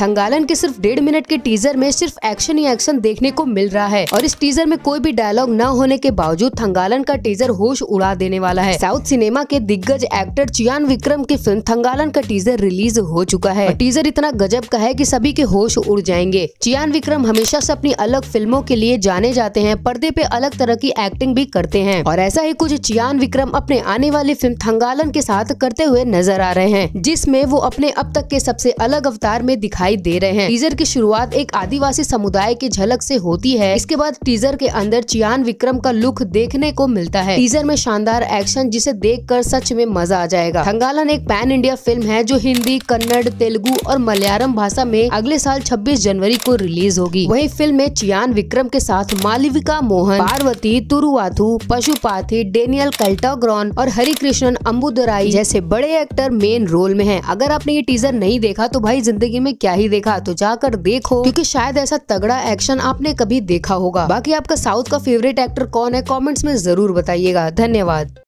थंगालन के सिर्फ डेढ़ मिनट के टीजर में सिर्फ एक्शन ही एक्शन देखने को मिल रहा है और इस टीजर में कोई भी डायलॉग न होने के बावजूद थंगालन का टीजर होश उड़ा देने वाला है साउथ सिनेमा के दिग्गज एक्टर चियान विक्रम की फिल्म थंगालन का टीजर रिलीज हो चुका है टीजर इतना गजब का है की सभी के होश उड़ जाएंगे चियान विक्रम हमेशा ऐसी अपनी अलग फिल्मों के लिए जाने जाते हैं पर्दे पे अलग तरह की एक्टिंग भी करते हैं और ऐसा ही कुछ चियान विक्रम अपने आने वाली फिल्म थंगालन के साथ करते हुए नजर आ रहे हैं जिसमे वो अपने अब तक के सबसे अलग अवतार में दिखाई दिखाई दे रहे हैं टीजर की शुरुआत एक आदिवासी समुदाय की झलक से होती है इसके बाद टीजर के अंदर चियान विक्रम का लुक देखने को मिलता है टीजर में शानदार एक्शन जिसे देख सच में मजा आ जाएगा थंगालन एक पैन इंडिया फिल्म है जो हिंदी कन्नड़ तेलुगु और मलयालम भाषा में अगले साल 26 जनवरी को रिलीज होगी वही फिल्म में चियान विक्रम के साथ मालविका मोहन पार्वती तुरुवाथु पशुपाथी डेनियल कल्टाग्रॉन और हरिकृष्णन अम्बुदराई जैसे बड़े एक्टर मेन रोल में हैं। अगर आपने ये टीजर नहीं देखा तो भाई जिंदगी में क्या नहीं देखा तो जाकर देखो क्योंकि शायद ऐसा तगड़ा एक्शन आपने कभी देखा होगा बाकी आपका साउथ का फेवरेट एक्टर कौन है कॉमेंट्स में जरूर बताइएगा धन्यवाद